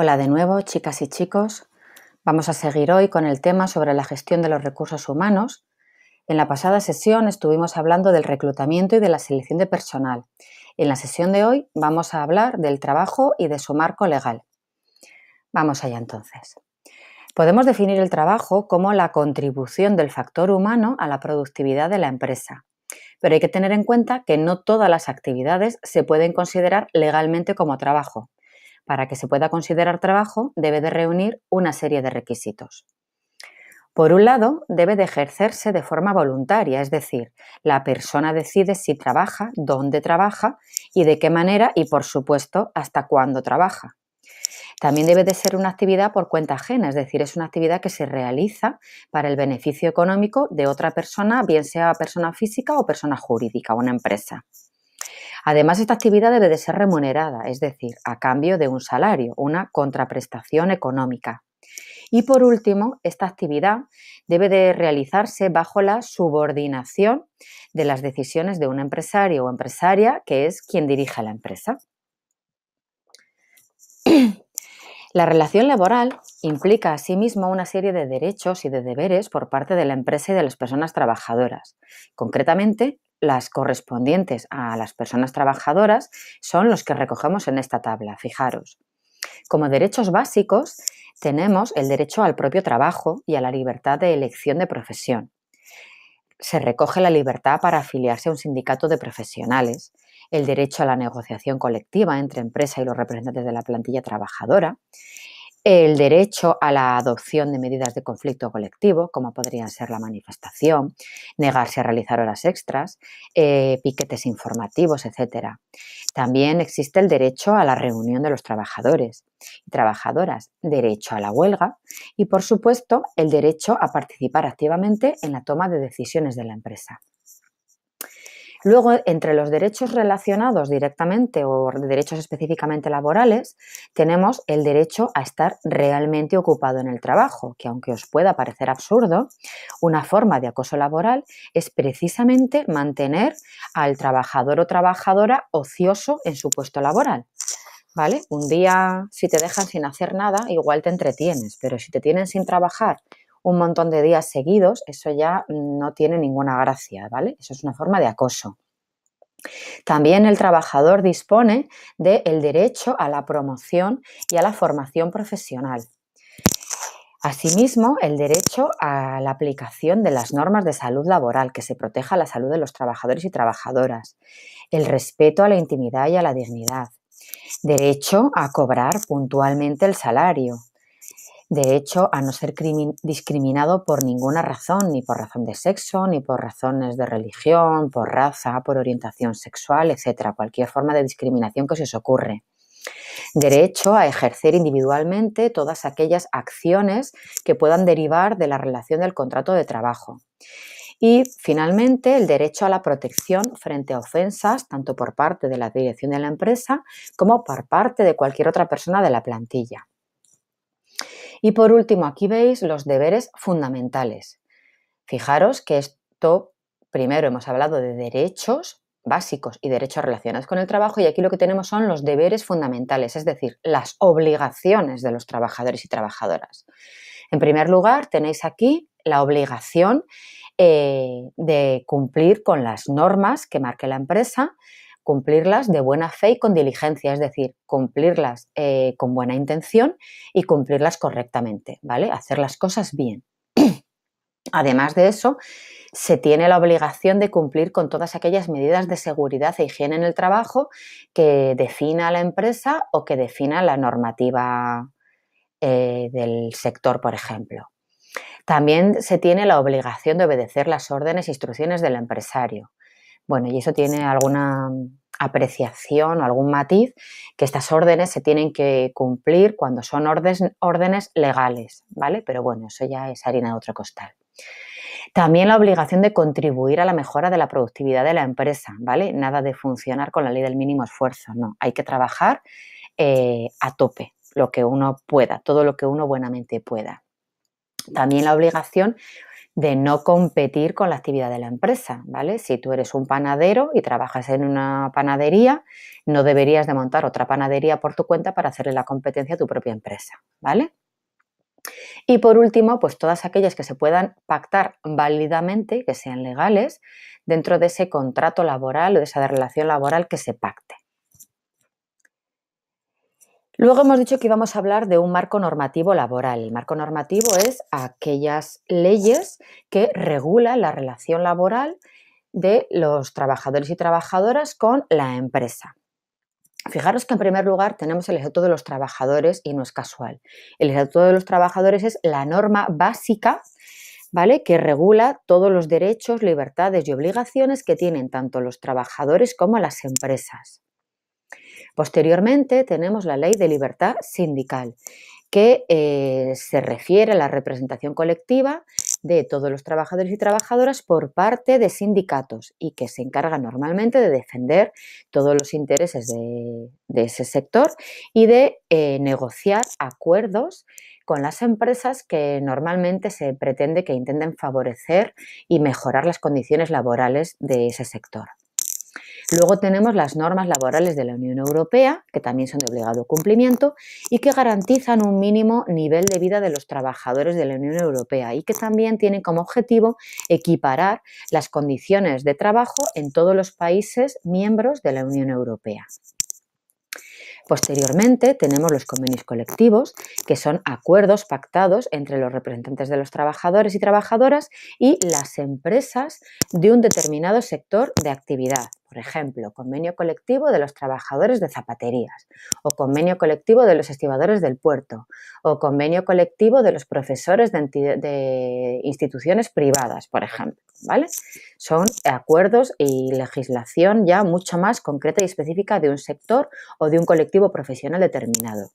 Hola de nuevo, chicas y chicos. Vamos a seguir hoy con el tema sobre la gestión de los recursos humanos. En la pasada sesión estuvimos hablando del reclutamiento y de la selección de personal. En la sesión de hoy vamos a hablar del trabajo y de su marco legal. Vamos allá entonces. Podemos definir el trabajo como la contribución del factor humano a la productividad de la empresa. Pero hay que tener en cuenta que no todas las actividades se pueden considerar legalmente como trabajo para que se pueda considerar trabajo, debe de reunir una serie de requisitos. Por un lado, debe de ejercerse de forma voluntaria, es decir, la persona decide si trabaja, dónde trabaja y de qué manera y, por supuesto, hasta cuándo trabaja. También debe de ser una actividad por cuenta ajena, es decir, es una actividad que se realiza para el beneficio económico de otra persona, bien sea persona física o persona jurídica, una empresa. Además, esta actividad debe de ser remunerada, es decir, a cambio de un salario, una contraprestación económica. Y por último, esta actividad debe de realizarse bajo la subordinación de las decisiones de un empresario o empresaria que es quien dirige la empresa. La relación laboral implica asimismo una serie de derechos y de deberes por parte de la empresa y de las personas trabajadoras. Concretamente, las correspondientes a las personas trabajadoras son los que recogemos en esta tabla, fijaros. Como derechos básicos tenemos el derecho al propio trabajo y a la libertad de elección de profesión. Se recoge la libertad para afiliarse a un sindicato de profesionales, el derecho a la negociación colectiva entre empresa y los representantes de la plantilla trabajadora, el derecho a la adopción de medidas de conflicto colectivo, como podrían ser la manifestación, negarse a realizar horas extras, eh, piquetes informativos, etc. También existe el derecho a la reunión de los trabajadores y trabajadoras, derecho a la huelga y, por supuesto, el derecho a participar activamente en la toma de decisiones de la empresa. Luego, entre los derechos relacionados directamente o derechos específicamente laborales, tenemos el derecho a estar realmente ocupado en el trabajo, que aunque os pueda parecer absurdo, una forma de acoso laboral es precisamente mantener al trabajador o trabajadora ocioso en su puesto laboral. ¿Vale? Un día, si te dejan sin hacer nada, igual te entretienes, pero si te tienen sin trabajar un montón de días seguidos, eso ya no tiene ninguna gracia, ¿vale? Eso es una forma de acoso. También el trabajador dispone del derecho a la promoción y a la formación profesional. Asimismo, el derecho a la aplicación de las normas de salud laboral, que se proteja la salud de los trabajadores y trabajadoras, el respeto a la intimidad y a la dignidad, derecho a cobrar puntualmente el salario, Derecho a no ser discriminado por ninguna razón, ni por razón de sexo, ni por razones de religión, por raza, por orientación sexual, etcétera, cualquier forma de discriminación que se os ocurre. Derecho a ejercer individualmente todas aquellas acciones que puedan derivar de la relación del contrato de trabajo. Y finalmente, el derecho a la protección frente a ofensas, tanto por parte de la dirección de la empresa como por parte de cualquier otra persona de la plantilla. Y por último, aquí veis los deberes fundamentales. Fijaros que esto, primero hemos hablado de derechos básicos y derechos relacionados con el trabajo y aquí lo que tenemos son los deberes fundamentales, es decir, las obligaciones de los trabajadores y trabajadoras. En primer lugar, tenéis aquí la obligación eh, de cumplir con las normas que marque la empresa cumplirlas de buena fe y con diligencia, es decir, cumplirlas eh, con buena intención y cumplirlas correctamente, ¿vale? Hacer las cosas bien. Además de eso, se tiene la obligación de cumplir con todas aquellas medidas de seguridad e higiene en el trabajo que defina la empresa o que defina la normativa eh, del sector, por ejemplo. También se tiene la obligación de obedecer las órdenes e instrucciones del empresario. Bueno, y eso tiene alguna apreciación o algún matiz que estas órdenes se tienen que cumplir cuando son órdenes, legales, ¿vale? Pero bueno, eso ya es harina de otro costal. También la obligación de contribuir a la mejora de la productividad de la empresa, ¿vale? Nada de funcionar con la ley del mínimo esfuerzo, no. Hay que trabajar eh, a tope, lo que uno pueda, todo lo que uno buenamente pueda. También la obligación de no competir con la actividad de la empresa, ¿vale? Si tú eres un panadero y trabajas en una panadería, no deberías de montar otra panadería por tu cuenta para hacerle la competencia a tu propia empresa, ¿vale? Y por último, pues todas aquellas que se puedan pactar válidamente, que sean legales, dentro de ese contrato laboral o de esa relación laboral que se pacte, Luego hemos dicho que íbamos a hablar de un marco normativo laboral. El marco normativo es aquellas leyes que regulan la relación laboral de los trabajadores y trabajadoras con la empresa. Fijaros que en primer lugar tenemos el Estatuto de los Trabajadores y no es casual. El Estatuto de los Trabajadores es la norma básica ¿vale? que regula todos los derechos, libertades y obligaciones que tienen tanto los trabajadores como las empresas. Posteriormente tenemos la Ley de Libertad Sindical, que eh, se refiere a la representación colectiva de todos los trabajadores y trabajadoras por parte de sindicatos y que se encarga normalmente de defender todos los intereses de, ese sector y de eh, negociar acuerdos con las empresas que normalmente se pretende que intenten favorecer y mejorar las condiciones laborales de ese sector. Luego tenemos las normas laborales de la Unión Europea, que también son de obligado cumplimiento y que garantizan un mínimo nivel de vida de los trabajadores de la Unión Europea y que también tienen como objetivo equiparar las condiciones de trabajo en todos los países miembros de la Unión Europea. Posteriormente tenemos los convenios colectivos, que son acuerdos pactados entre los representantes de los trabajadores y trabajadoras y las empresas de un determinado sector de actividad, por ejemplo, convenio colectivo de los trabajadores de zapaterías, o convenio colectivo de los estibadores del puerto, o convenio colectivo de los profesores de, instituciones privadas, por ejemplo. ¿Vale? Son acuerdos y legislación ya mucho más concreta y específica de un sector o de un colectivo profesional determinado.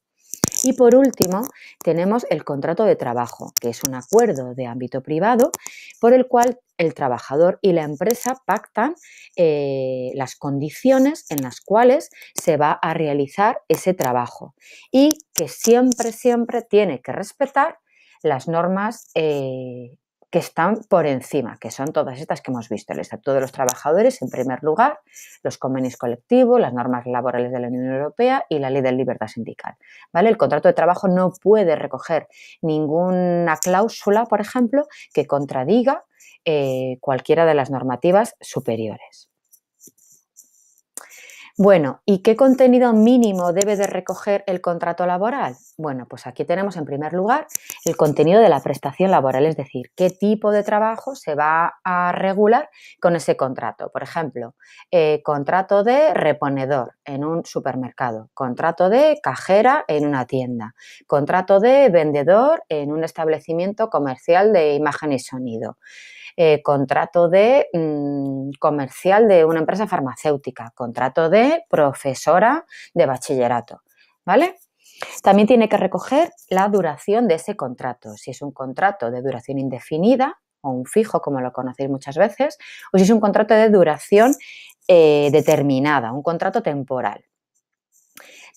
Y por último, tenemos el contrato de trabajo, que es un acuerdo de ámbito privado por el cual el trabajador y la empresa pactan eh, las condiciones en las cuales se va a realizar ese trabajo y que siempre, siempre tiene que respetar las normas eh, que están por encima, que son todas estas que hemos visto, el Estatuto de los Trabajadores en primer lugar, los convenios colectivos, las normas laborales de la Unión Europea y la Ley de Libertad Sindical. ¿vale? El contrato de trabajo no puede recoger ninguna cláusula, por ejemplo, que contradiga eh, cualquiera de las normativas superiores. Bueno, ¿y qué contenido mínimo debe de recoger el contrato laboral? Bueno, pues aquí tenemos en primer lugar el contenido de la prestación laboral, es decir, qué tipo de trabajo se va a regular con ese contrato. Por ejemplo, eh, contrato de reponedor en un supermercado, contrato de cajera en una tienda, contrato de vendedor en un establecimiento comercial de imagen y sonido. Eh, contrato de mm, comercial de una empresa farmacéutica, contrato de profesora de bachillerato, ¿vale? También tiene que recoger la duración de ese contrato, si es un contrato de duración indefinida o un fijo, como lo conocéis muchas veces, o si es un contrato de duración eh, determinada, un contrato temporal.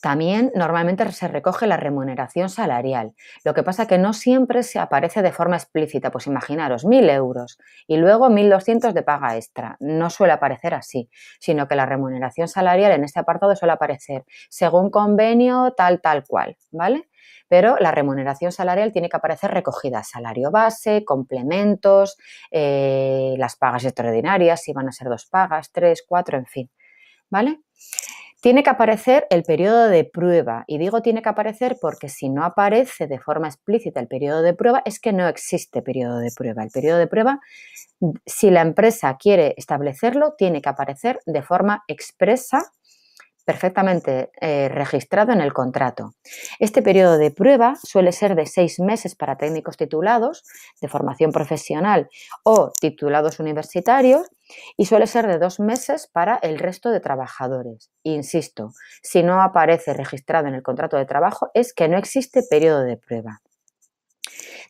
También normalmente se recoge la remuneración salarial, lo que pasa que no siempre se aparece de forma explícita, pues imaginaros, 1.000 euros y luego 1.200 de paga extra. No suele aparecer así, sino que la remuneración salarial en este apartado suele aparecer según convenio tal, tal cual, ¿vale? pero la remuneración salarial tiene que aparecer recogida, salario base, complementos, eh, las pagas extraordinarias, si van a ser dos pagas, tres, cuatro, en fin. ¿Vale? Tiene que aparecer el periodo de prueba. Y digo tiene que aparecer porque si no aparece de forma explícita el periodo de prueba, es que no existe periodo de prueba. El periodo de prueba, si la empresa quiere establecerlo, tiene que aparecer de forma expresa perfectamente eh, registrado en el contrato. Este periodo de prueba suele ser de seis meses para técnicos titulados de formación profesional o titulados universitarios y suele ser de dos meses para el resto de trabajadores. Insisto, si no aparece registrado en el contrato de trabajo es que no existe periodo de prueba.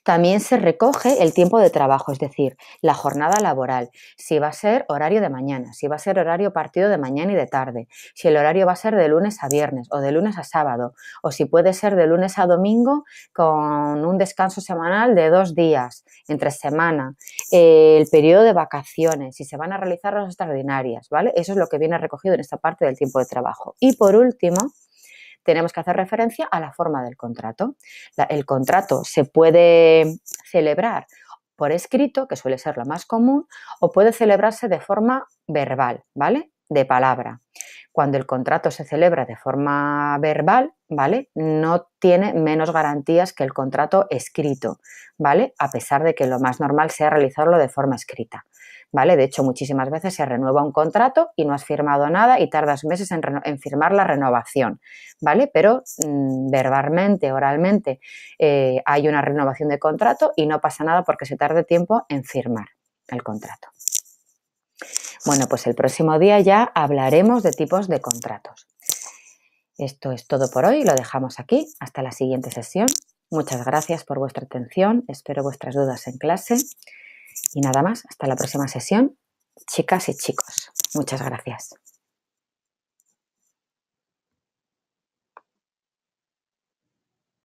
También se recoge el tiempo de trabajo, es decir, la jornada laboral, si va a ser horario de mañana, si va a ser horario partido de mañana y de tarde, si el horario va a ser de lunes a viernes o de lunes a sábado, o si puede ser de lunes a domingo con un descanso semanal de dos días, entre semana, eh, el periodo de vacaciones, si se van a realizar las extraordinarias, ¿vale? Eso es lo que viene recogido en esta parte del tiempo de trabajo. Y por último, tenemos que hacer referencia a la forma del contrato. el contrato se puede celebrar por escrito, que suele ser lo más común, o puede celebrarse de forma verbal, ¿vale? De palabra. Cuando el contrato se celebra de forma verbal, ¿vale? No tiene menos garantías que el contrato escrito, ¿vale? A pesar de que lo más normal sea realizarlo de forma escrita. ¿vale? De hecho, muchísimas veces se renueva un contrato y no has firmado nada y tardas meses en, firmar la renovación, ¿vale? Pero mm, verbalmente, oralmente, eh, hay una renovación de contrato y no pasa nada porque se tarde tiempo en firmar el contrato. Bueno, pues el próximo día ya hablaremos de tipos de contratos. Esto es todo por hoy, lo dejamos aquí, hasta la siguiente sesión. Muchas gracias por vuestra atención, espero vuestras dudas en clase. Y nada más, hasta la próxima sesión. Chicas y chicos, muchas gracias.